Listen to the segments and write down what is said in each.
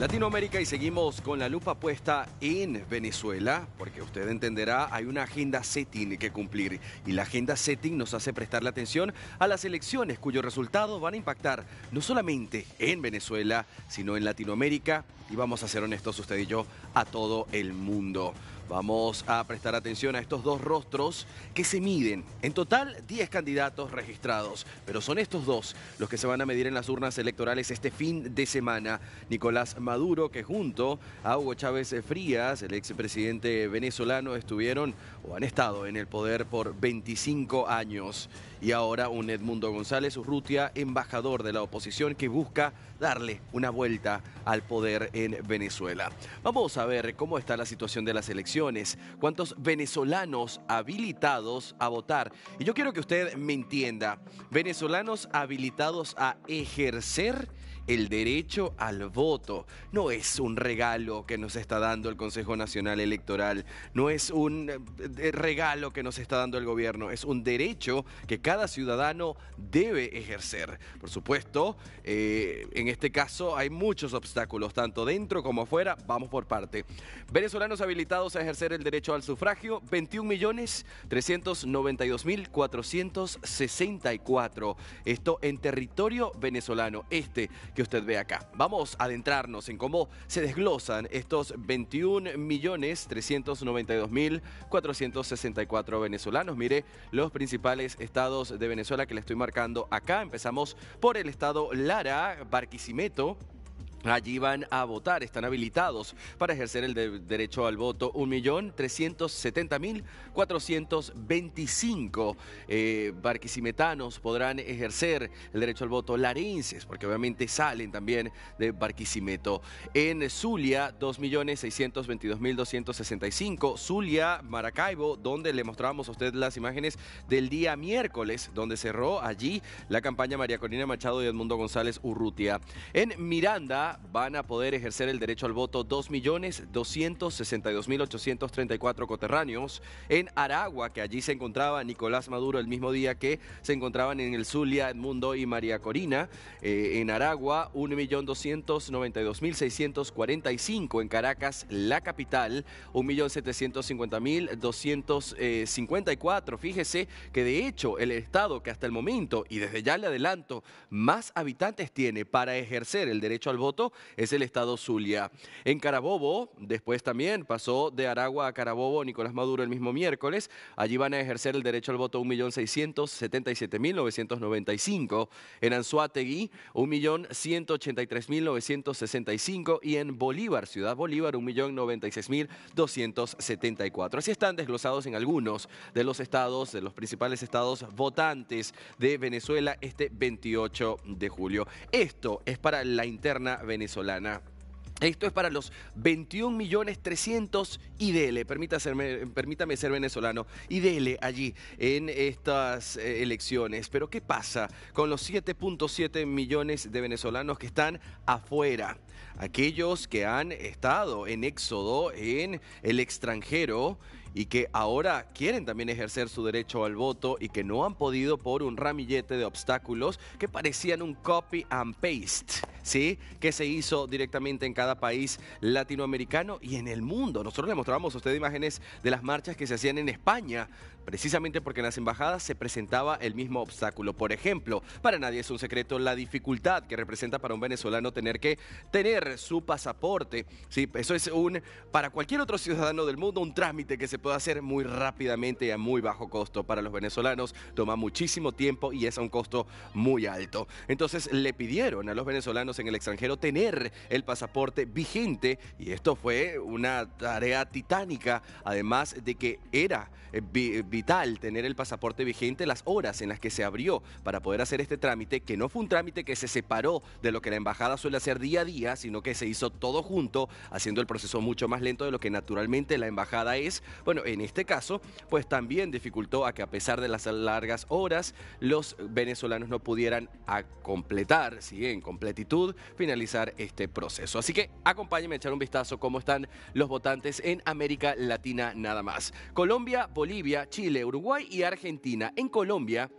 Latinoamérica y seguimos con la lupa puesta en Venezuela, porque usted entenderá, hay una agenda setting que cumplir y la agenda setting nos hace prestar la atención a las elecciones cuyos resultados van a impactar no solamente en Venezuela, sino en Latinoamérica y vamos a ser honestos usted y yo, a todo el mundo. Vamos a prestar atención a estos dos rostros que se miden. En total, 10 candidatos registrados, pero son estos dos los que se van a medir en las urnas electorales este fin de semana. Nicolás Maduro, que junto a Hugo Chávez Frías, el expresidente venezolano, estuvieron o han estado en el poder por 25 años. Y ahora un Edmundo González Urrutia, embajador de la oposición, que busca darle una vuelta al poder en Venezuela. Vamos a ver cómo está la situación de las elecciones cuántos venezolanos habilitados a votar. Y yo quiero que usted me entienda, venezolanos habilitados a ejercer el derecho al voto. No es un regalo que nos está dando el Consejo Nacional Electoral, no es un eh, regalo que nos está dando el gobierno, es un derecho que cada ciudadano debe ejercer. Por supuesto, eh, en este caso hay muchos obstáculos, tanto dentro como afuera, vamos por parte. Venezolanos habilitados a ejercer el derecho al sufragio, 21.392.464. Esto en territorio venezolano. Este que que usted ve acá. Vamos a adentrarnos en cómo se desglosan estos 21.392.464 venezolanos. Mire los principales estados de Venezuela que le estoy marcando acá. Empezamos por el estado Lara, Barquisimeto, Allí van a votar, están habilitados para ejercer el derecho al voto 1.370.425 eh, barquisimetanos podrán ejercer el derecho al voto larenses, porque obviamente salen también de Barquisimeto. En Zulia, 2.622.265. Zulia, Maracaibo, donde le mostrábamos a usted las imágenes del día miércoles, donde cerró allí la campaña María Corina Machado y Edmundo González Urrutia. En Miranda, van a poder ejercer el derecho al voto 2.262.834 coterráneos en Aragua, que allí se encontraba Nicolás Maduro el mismo día que se encontraban en el Zulia, Edmundo y María Corina. Eh, en Aragua, 1.292.645. En Caracas, la capital, 1.750.254. Fíjese que de hecho el Estado que hasta el momento, y desde ya le adelanto, más habitantes tiene para ejercer el derecho al voto, es el estado Zulia. En Carabobo, después también pasó de Aragua a Carabobo Nicolás Maduro el mismo miércoles. Allí van a ejercer el derecho al voto 1.677.995. En Anzuategui, 1.183.965. Y en Bolívar, Ciudad Bolívar, 1.096.274. Así están desglosados en algunos de los estados, de los principales estados votantes de Venezuela este 28 de julio. Esto es para la interna venezolana. Esto es para los 21 millones 300 IDL, permítame, permítame ser venezolano, IDL allí en estas eh, elecciones. Pero ¿qué pasa con los 7.7 millones de venezolanos que están afuera? Aquellos que han estado en éxodo en el extranjero y que ahora quieren también ejercer su derecho al voto y que no han podido por un ramillete de obstáculos que parecían un copy and paste ¿sí? Que se hizo directamente en cada país latinoamericano y en el mundo. Nosotros le mostrábamos a usted imágenes de las marchas que se hacían en España, precisamente porque en las embajadas se presentaba el mismo obstáculo. Por ejemplo, para nadie es un secreto la dificultad que representa para un venezolano tener que tener su pasaporte. Sí, eso es un, para cualquier otro ciudadano del mundo, un trámite que se puede hacer muy rápidamente y a muy bajo costo. Para los venezolanos toma muchísimo tiempo y es a un costo muy alto. Entonces le pidieron a los venezolanos en el extranjero tener el pasaporte vigente y esto fue una tarea titánica, además de que era eh, eh, vital tener el pasaporte vigente las horas en las que se abrió para poder hacer este trámite, que no fue un trámite que se separó de lo que la embajada suele hacer día a día, sino que se hizo todo junto, haciendo el proceso mucho más lento de lo que naturalmente la embajada es. Bueno, en este caso, pues también dificultó a que a pesar de las largas horas, los venezolanos no pudieran completar, ¿sí? en completitud finalizar este proceso. Así que acompáñenme a echar un vistazo cómo están los votantes en América Latina nada más. Colombia, Bolivia, Chile, Uruguay y Argentina. En Colombia,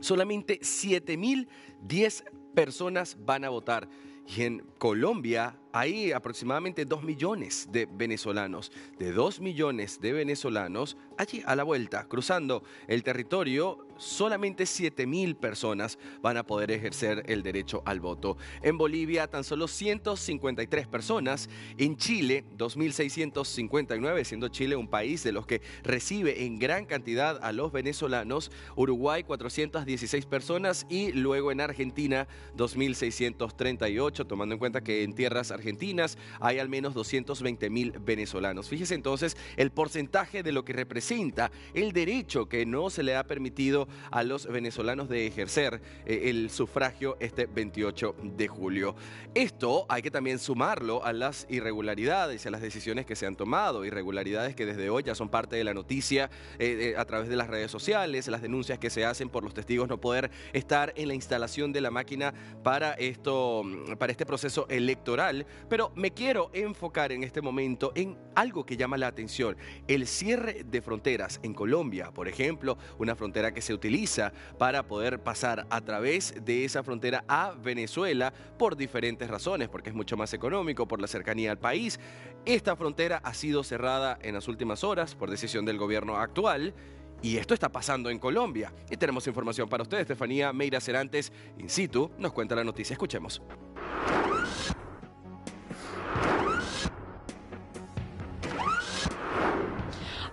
solamente 7.010 personas van a votar. Y en Colombia hay aproximadamente 2 millones de venezolanos. De 2 millones de venezolanos, allí a la vuelta, cruzando el territorio, solamente 7 mil personas van a poder ejercer el derecho al voto. En Bolivia, tan solo 153 personas. En Chile, 2.659, siendo Chile un país de los que recibe en gran cantidad a los venezolanos. Uruguay, 416 personas. Y luego en Argentina, 2.638, tomando en cuenta que en tierras argentinas argentinas, hay al menos 220 mil venezolanos. Fíjese entonces el porcentaje de lo que representa el derecho que no se le ha permitido a los venezolanos de ejercer eh, el sufragio este 28 de julio. Esto hay que también sumarlo a las irregularidades, a las decisiones que se han tomado, irregularidades que desde hoy ya son parte de la noticia eh, a través de las redes sociales, las denuncias que se hacen por los testigos no poder estar en la instalación de la máquina para esto, para este proceso electoral pero me quiero enfocar en este momento en algo que llama la atención, el cierre de fronteras en Colombia, por ejemplo, una frontera que se utiliza para poder pasar a través de esa frontera a Venezuela por diferentes razones, porque es mucho más económico, por la cercanía al país. Esta frontera ha sido cerrada en las últimas horas por decisión del gobierno actual. Y esto está pasando en Colombia. Y tenemos información para ustedes. Estefanía Meira Cerantes, in situ, nos cuenta la noticia. Escuchemos.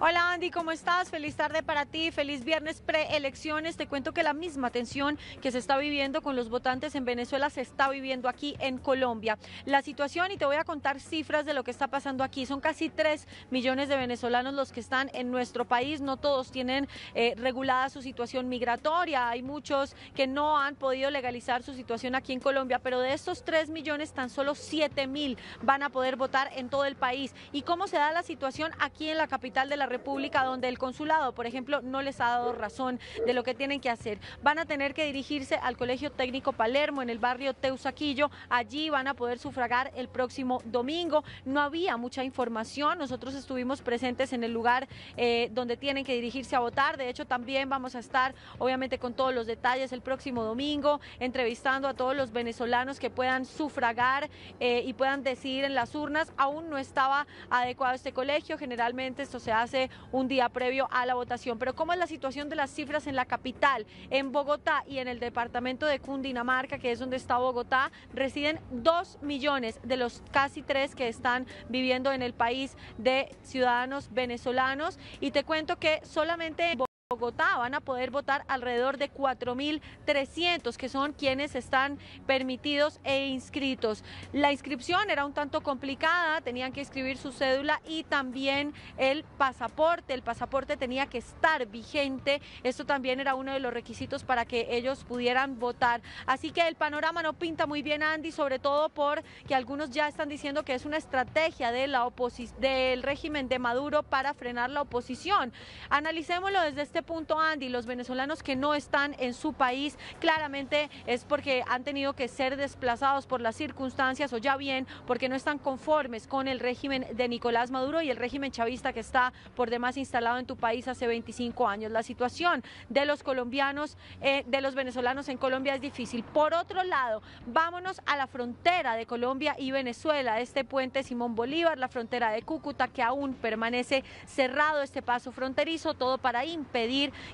Hola Andy, ¿cómo estás? Feliz tarde para ti, feliz viernes preelecciones. Te cuento que la misma tensión que se está viviendo con los votantes en Venezuela se está viviendo aquí en Colombia. La situación, y te voy a contar cifras de lo que está pasando aquí, son casi 3 millones de venezolanos los que están en nuestro país, no todos tienen eh, regulada su situación migratoria, hay muchos que no han podido legalizar su situación aquí en Colombia, pero de estos 3 millones tan solo 7 mil van a poder votar en todo el país. ¿Y cómo se da la situación aquí en la capital de la República donde el consulado, por ejemplo, no les ha dado razón de lo que tienen que hacer. Van a tener que dirigirse al Colegio Técnico Palermo en el barrio Teusaquillo. Allí van a poder sufragar el próximo domingo. No había mucha información. Nosotros estuvimos presentes en el lugar eh, donde tienen que dirigirse a votar. De hecho, también vamos a estar, obviamente, con todos los detalles el próximo domingo, entrevistando a todos los venezolanos que puedan sufragar eh, y puedan decidir en las urnas. Aún no estaba adecuado este colegio. Generalmente esto se hace un día previo a la votación. Pero ¿cómo es la situación de las cifras en la capital, en Bogotá y en el departamento de Cundinamarca, que es donde está Bogotá? Residen 2 millones de los casi tres que están viviendo en el país de ciudadanos venezolanos. Y te cuento que solamente Bogotá van a poder votar alrededor de 4.300 que son quienes están permitidos e inscritos. La inscripción era un tanto complicada, tenían que escribir su cédula y también el pasaporte. El pasaporte tenía que estar vigente. Esto también era uno de los requisitos para que ellos pudieran votar. Así que el panorama no pinta muy bien, Andy, sobre todo porque algunos ya están diciendo que es una estrategia del régimen de Maduro para frenar la oposición. Analicémoslo desde este este punto, Andy, los venezolanos que no están en su país, claramente es porque han tenido que ser desplazados por las circunstancias o ya bien porque no están conformes con el régimen de Nicolás Maduro y el régimen chavista que está por demás instalado en tu país hace 25 años. La situación de los colombianos, eh, de los venezolanos en Colombia es difícil. Por otro lado, vámonos a la frontera de Colombia y Venezuela, este puente Simón Bolívar, la frontera de Cúcuta que aún permanece cerrado, este paso fronterizo, todo para impedir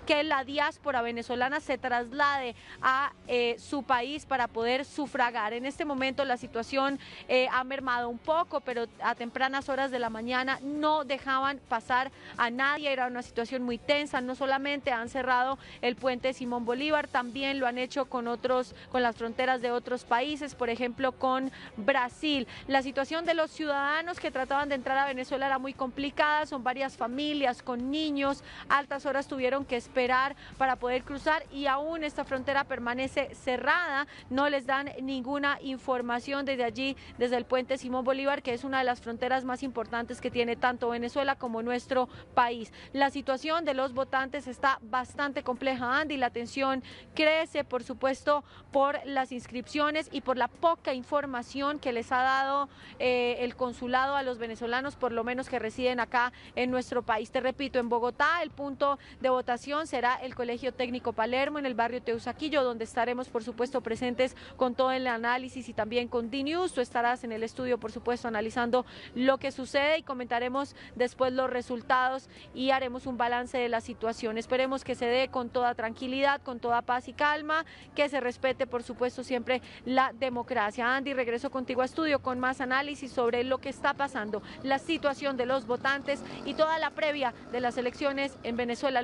que la diáspora venezolana se traslade a eh, su país para poder sufragar. En este momento la situación eh, ha mermado un poco, pero a tempranas horas de la mañana no dejaban pasar a nadie. Era una situación muy tensa. No solamente han cerrado el puente Simón Bolívar, también lo han hecho con otros, con las fronteras de otros países, por ejemplo con Brasil. La situación de los ciudadanos que trataban de entrar a Venezuela era muy complicada. Son varias familias con niños. Altas horas tuvieron tuvieron que esperar para poder cruzar y aún esta frontera permanece cerrada, no les dan ninguna información desde allí, desde el puente Simón Bolívar, que es una de las fronteras más importantes que tiene tanto Venezuela como nuestro país. La situación de los votantes está bastante compleja, Andy, la tensión crece, por supuesto, por las inscripciones y por la poca información que les ha dado eh, el consulado a los venezolanos, por lo menos que residen acá en nuestro país. Te repito, en Bogotá el punto de votación será el Colegio Técnico Palermo en el barrio Teusaquillo, donde estaremos, por supuesto, presentes con todo el análisis y también con DNews. Tú estarás en el estudio, por supuesto, analizando lo que sucede y comentaremos después los resultados y haremos un balance de la situación. Esperemos que se dé con toda tranquilidad, con toda paz y calma, que se respete, por supuesto, siempre la democracia. Andy, regreso contigo a estudio con más análisis sobre lo que está pasando, la situación de los votantes y toda la previa de las elecciones en Venezuela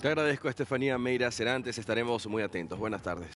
te agradezco, Estefanía Meira Cerantes. Estaremos muy atentos. Buenas tardes.